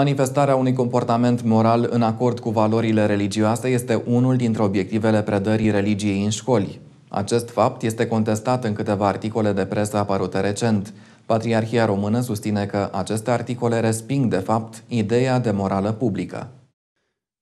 Manifestarea unui comportament moral în acord cu valorile religioase este unul dintre obiectivele predării religiei în școli. Acest fapt este contestat în câteva articole de presă apărute recent. Patriarhia română susține că aceste articole resping, de fapt, ideea de morală publică.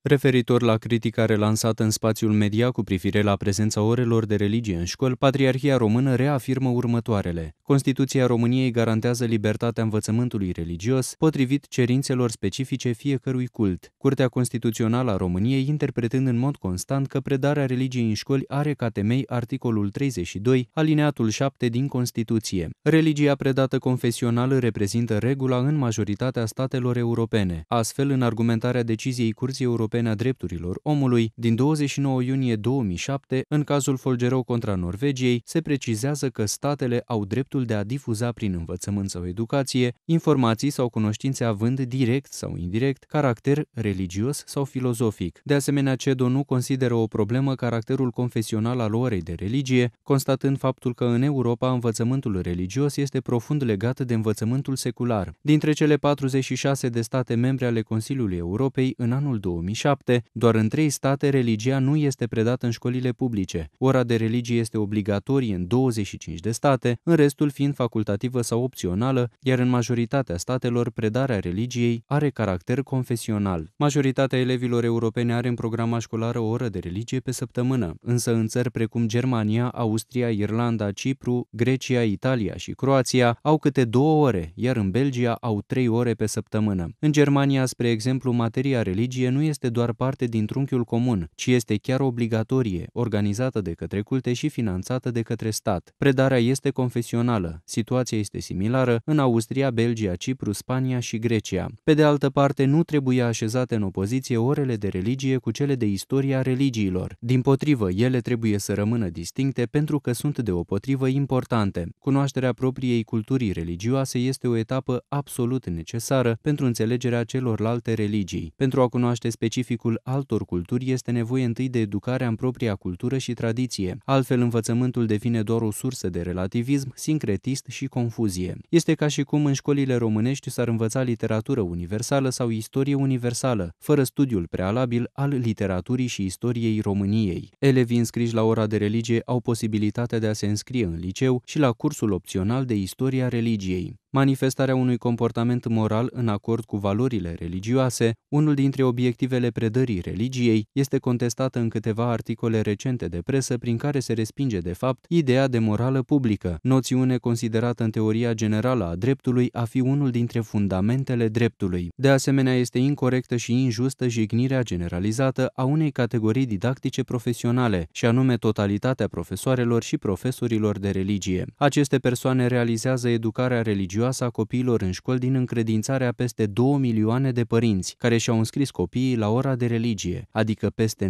Referitor la critica relansată în spațiul media cu privire la prezența orelor de religie în școli, Patriarhia Română reafirmă următoarele. Constituția României garantează libertatea învățământului religios, potrivit cerințelor specifice fiecărui cult. Curtea Constituțională a României interpretând în mod constant că predarea religiei în școli are ca temei articolul 32, alineatul 7 din Constituție. Religia predată confesională reprezintă regula în majoritatea statelor europene. Astfel, în argumentarea deciziei Curții Europene Europene a Drepturilor Omului din 29 iunie 2007, în cazul Folgerău contra Norvegiei, se precizează că statele au dreptul de a difuza prin învățământ sau educație informații sau cunoștințe având direct sau indirect caracter religios sau filozofic. De asemenea, CEDO nu consideră o problemă caracterul confesional al orei de religie, constatând faptul că în Europa învățământul religios este profund legat de învățământul secular. Dintre cele 46 de state membre ale Consiliului Europei, în anul 2007, 2007, doar în trei state religia nu este predată în școlile publice. Ora de religie este obligatorie în 25 de state, în restul fiind facultativă sau opțională, iar în majoritatea statelor predarea religiei are caracter confesional. Majoritatea elevilor europene are în programa școlară o oră de religie pe săptămână, însă în țări precum Germania, Austria, Irlanda, Cipru, Grecia, Italia și Croația au câte două ore, iar în Belgia au trei ore pe săptămână. În Germania, spre exemplu, materia religie nu este doar parte din trunchiul comun, ci este chiar obligatorie, organizată de către culte și finanțată de către stat. Predarea este confesională. Situația este similară în Austria, Belgia, Cipru, Spania și Grecia. Pe de altă parte, nu trebuie așezate în opoziție orele de religie cu cele de istoria religiilor. Din potrivă, ele trebuie să rămână distincte pentru că sunt de potrivă importante. Cunoașterea propriei culturii religioase este o etapă absolut necesară pentru înțelegerea celorlalte religii. Pentru a cunoaște specific specificul altor culturi este nevoie întâi de educarea în propria cultură și tradiție. Altfel, învățământul devine doar o sursă de relativism, sincretist și confuzie. Este ca și cum în școlile românești s-ar învăța literatură universală sau istorie universală, fără studiul prealabil al literaturii și istoriei României. Elevii înscriși la ora de religie au posibilitatea de a se înscrie în liceu și la cursul opțional de istoria religiei manifestarea unui comportament moral în acord cu valorile religioase, unul dintre obiectivele predării religiei, este contestată în câteva articole recente de presă prin care se respinge de fapt ideea de morală publică, noțiune considerată în teoria generală a dreptului a fi unul dintre fundamentele dreptului. De asemenea, este incorrectă și injustă jignirea generalizată a unei categorii didactice profesionale, și anume totalitatea profesoarelor și profesorilor de religie. Aceste persoane realizează educarea religioasă religioasă a copiilor în școli din încredințarea peste 2 milioane de părinți care și-au înscris copiii la ora de religie, adică peste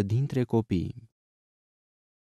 90% dintre copii.